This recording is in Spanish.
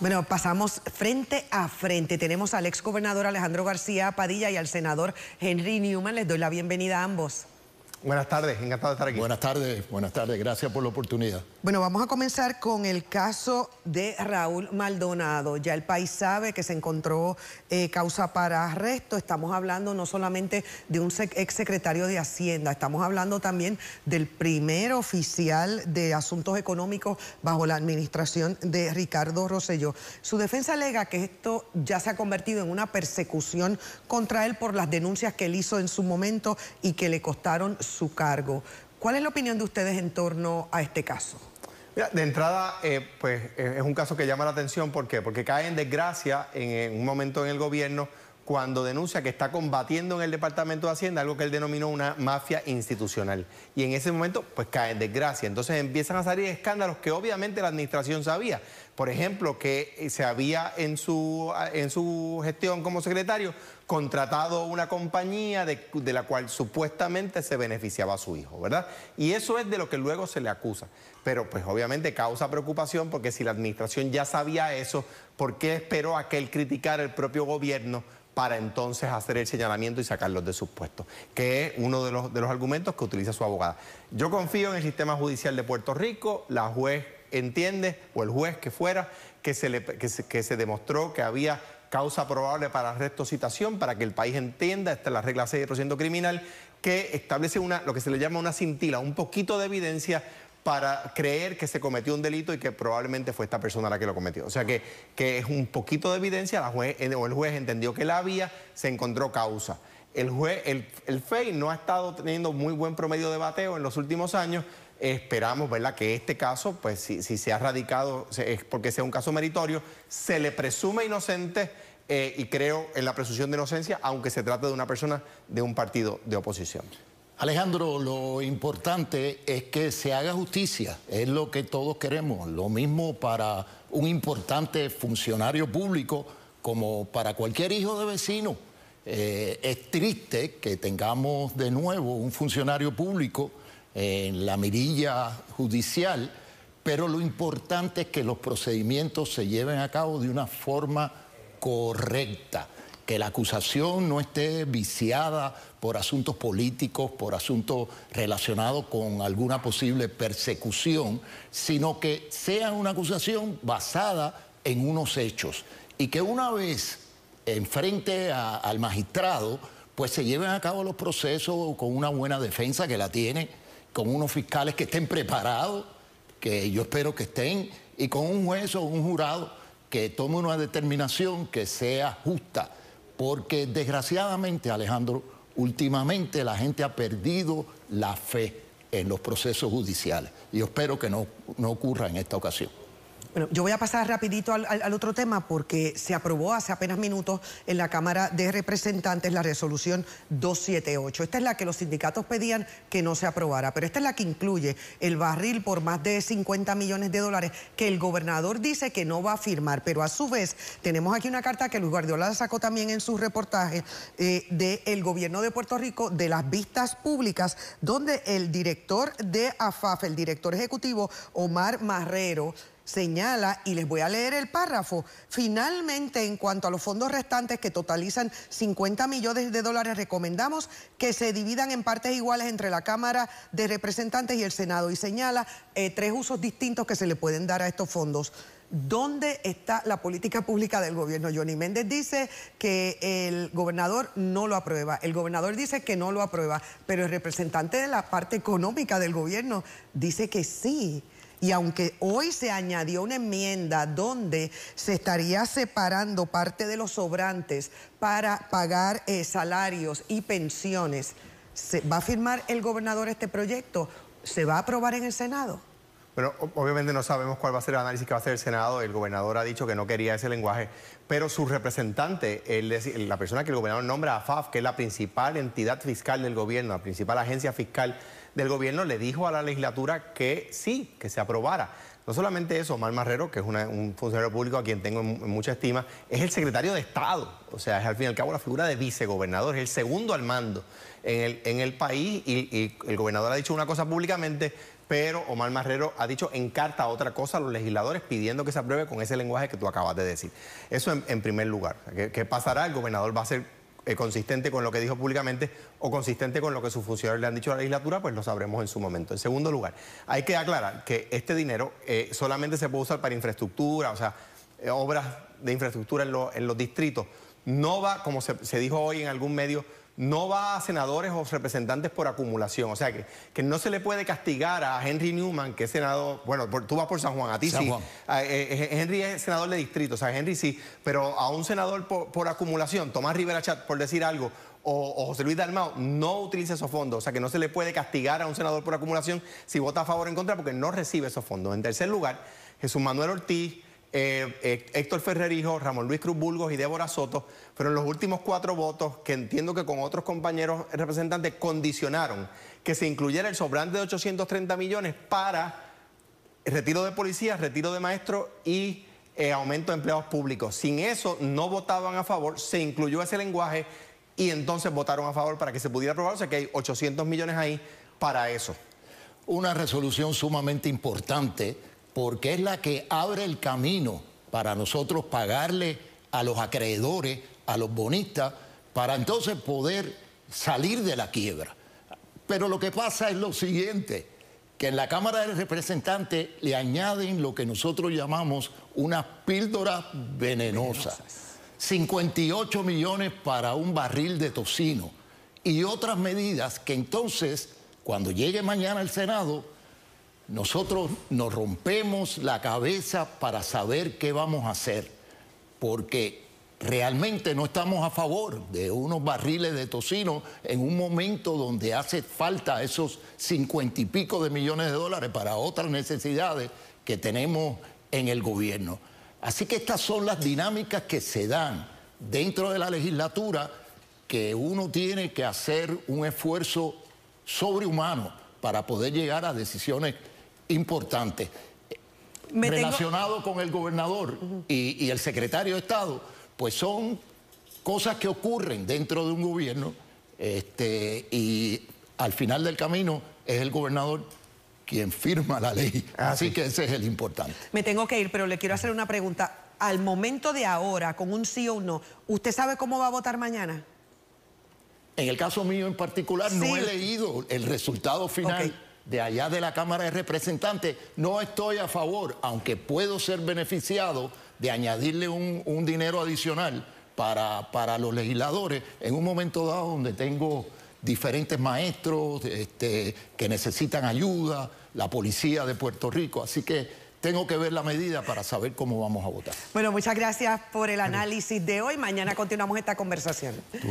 Bueno, pasamos frente a frente. Tenemos al ex gobernador Alejandro García Padilla y al senador Henry Newman. Les doy la bienvenida a ambos. Buenas tardes, encantado de estar aquí. Buenas tardes, buenas tardes, gracias por la oportunidad. Bueno, vamos a comenzar con el caso de Raúl Maldonado. Ya el país sabe que se encontró eh, causa para arresto. Estamos hablando no solamente de un exsecretario de Hacienda, estamos hablando también del primer oficial de Asuntos Económicos bajo la administración de Ricardo Rosselló. Su defensa alega que esto ya se ha convertido en una persecución contra él por las denuncias que él hizo en su momento y que le costaron su su cargo. ¿Cuál es la opinión de ustedes en torno a este caso? de entrada, eh, pues eh, es un caso que llama la atención. ¿Por qué? Porque cae en desgracia en, en un momento en el gobierno cuando denuncia que está combatiendo en el Departamento de Hacienda algo que él denominó una mafia institucional. Y en ese momento, pues cae en desgracia. Entonces empiezan a salir escándalos que obviamente la administración sabía. Por ejemplo, que se había en su, en su gestión como secretario contratado una compañía de, la cual supuestamente se beneficiaba a su hijo, ¿verdad? Y eso es de lo que luego se le acusa. Pero pues obviamente causa preocupación porque si la administración ya sabía eso, ¿por qué esperó a que él criticara el propio gobierno para entonces hacer el señalamiento y sacarlos de sus puestos, que es uno de los, de los argumentos que utiliza su abogada. Yo confío en el sistema judicial de Puerto Rico, la juez entiende, o el juez que fuera, que se, que se, demostró que había causa probable para arresto citación, para que el país entienda, esta es la regla 6 procedimiento criminal, que establece una, lo que se le llama una cintila, un poquito de evidencia para creer que se cometió un delito y que probablemente fue esta persona la que lo cometió. O sea que, es un poquito de evidencia, la el, o el juez entendió que la había, se encontró causa. El, juez, el, FEI no ha estado teniendo muy buen promedio de bateo en los últimos años, esperamos ¿verdad? que este caso, pues si, se ha radicado, es porque sea un caso meritorio, se le presume inocente eh, y creo en la presunción de inocencia, aunque se trate de una persona de un partido de oposición. Alejandro, lo importante es que se haga justicia, es lo que todos queremos, lo mismo para un importante funcionario público como para cualquier hijo de vecino. Eh, es triste que tengamos de nuevo un funcionario público en la mirilla judicial, pero lo importante es que los procedimientos se lleven a cabo de una forma correcta que la acusación no esté viciada por asuntos políticos, por asuntos relacionados con alguna posible persecución, sino que sea una acusación basada en unos hechos y que una vez enfrente al magistrado, pues se lleven a cabo los procesos con una buena defensa que la tiene, con unos fiscales que estén preparados, que yo espero que estén, y con un juez o un jurado que tome una determinación que sea justa porque desgraciadamente, Alejandro, últimamente la gente ha perdido la fe en los procesos judiciales. Y espero que no ocurra en esta ocasión. Bueno, yo voy a pasar rapidito al, otro tema porque se aprobó hace apenas minutos en la Cámara de Representantes la resolución 278. Esta es la que los sindicatos pedían que no se aprobara, pero esta es la que incluye el barril por más de 50 millones de dólares que el gobernador dice que no va a firmar, pero a su vez tenemos aquí una carta que Luis Guardiola sacó también en su reportaje eh, del gobierno de Puerto Rico de las vistas públicas, donde el director de AFAF, el director ejecutivo Omar Marrero, señala, y les voy a leer el párrafo, finalmente en cuanto a los fondos restantes que totalizan 50 millones de dólares, recomendamos que se dividan en partes iguales entre la Cámara de Representantes y el Senado y señala eh, tres usos distintos que se le pueden dar a estos fondos. ¿Dónde está la política pública del gobierno? Johnny Méndez dice que el gobernador no lo aprueba, el gobernador dice que no lo aprueba, pero el representante de la parte económica del gobierno dice que sí. Y aunque hoy se añadió una enmienda donde se estaría separando parte de los sobrantes para pagar eh, salarios y pensiones, ¿se ¿va a firmar el gobernador este proyecto? ¿Se va a aprobar en el Senado? Bueno, obviamente no sabemos cuál va a ser el análisis que va a hacer el Senado. El gobernador ha dicho que no quería ese lenguaje, pero su representante, la persona que el gobernador nombra, a FAF, que es la principal entidad fiscal del gobierno, la principal agencia fiscal del gobierno le dijo a la legislatura que sí, que se aprobara. No solamente eso, Omar Marrero, que es un funcionario público a quien tengo mucha estima, es el secretario de Estado, o sea, es al fin y al cabo la figura de vicegobernador, es el segundo al mando en el, en el país y, el gobernador ha dicho una cosa públicamente, pero Omar Marrero ha dicho en carta otra cosa a los legisladores pidiendo que se apruebe con ese lenguaje que tú acabas de decir. Eso en, primer lugar. ¿Qué pasará? El gobernador va a ser eh, consistente con lo que dijo públicamente o consistente con lo que sus funcionarios le han dicho a la legislatura, pues lo sabremos en su momento. En segundo lugar, hay que aclarar que este dinero eh, solamente se puede usar para infraestructura, o sea, eh, obras de infraestructura en, los distritos. No va, como se dijo hoy en algún medio, no va a senadores o representantes por acumulación. O sea que, que no se le puede castigar a Henry Newman, que es senador, bueno, tú vas por San Juan, a ti sí. Ah, eh, eh, eh, Henry es senador de distrito, o sea, Henry sí, pero a un senador por, acumulación, Tomás Rivera Chat, por decir algo, o, o, José Luis Dalmao, no utiliza esos fondos. O sea que no se le puede castigar a un senador por acumulación si vota a favor o en contra porque no recibe esos fondos. En tercer lugar, Jesús Manuel Ortiz. Eh, eh, Héctor Ferrerijo, Ramón Luis Cruz Burgos y Débora Soto en los últimos cuatro votos que entiendo que con otros compañeros representantes condicionaron que se incluyera el sobrante de 830 millones para retiro de policías, retiro de maestros y eh, aumento de empleados públicos. Sin eso no votaban a favor, se incluyó ese lenguaje y entonces votaron a favor para que se pudiera aprobar, o sea que hay 800 millones ahí para eso. Una resolución sumamente importante porque es la que abre el camino para nosotros pagarle a los acreedores, a los bonistas, para entonces poder salir de la quiebra. Pero lo que pasa es lo siguiente, que en la Cámara de Representantes le añaden lo que nosotros llamamos unas píldoras venenosas. 58 millones para un barril de tocino y otras medidas que entonces, cuando llegue mañana al Senado, nosotros nos rompemos la cabeza para saber qué vamos a hacer, porque realmente no estamos a favor de unos barriles de tocino en un momento donde hace falta esos cincuenta y pico de millones de dólares para otras necesidades que tenemos en el gobierno. Así que estas son las dinámicas que se dan dentro de la legislatura que uno tiene que hacer un esfuerzo sobrehumano para poder llegar a decisiones importante. relacionado con el gobernador y, el secretario de Estado, pues son cosas que ocurren dentro de un gobierno este, y al final del camino es el gobernador quien firma la ley. Ah, Así que ese es el importante. Me tengo que ir, pero le quiero hacer una pregunta. Al momento de ahora, con un sí o un no, ¿usted sabe cómo va a votar mañana? En el caso mío en particular, no he leído el resultado final de allá de la Cámara de Representantes, no estoy a favor, aunque puedo ser beneficiado de añadirle un, dinero adicional para, los legisladores en un momento dado donde tengo diferentes maestros este, que necesitan ayuda, la policía de Puerto Rico. Así que tengo que ver la medida para saber cómo vamos a votar. Bueno, muchas gracias por el análisis de hoy. Mañana continuamos esta conversación.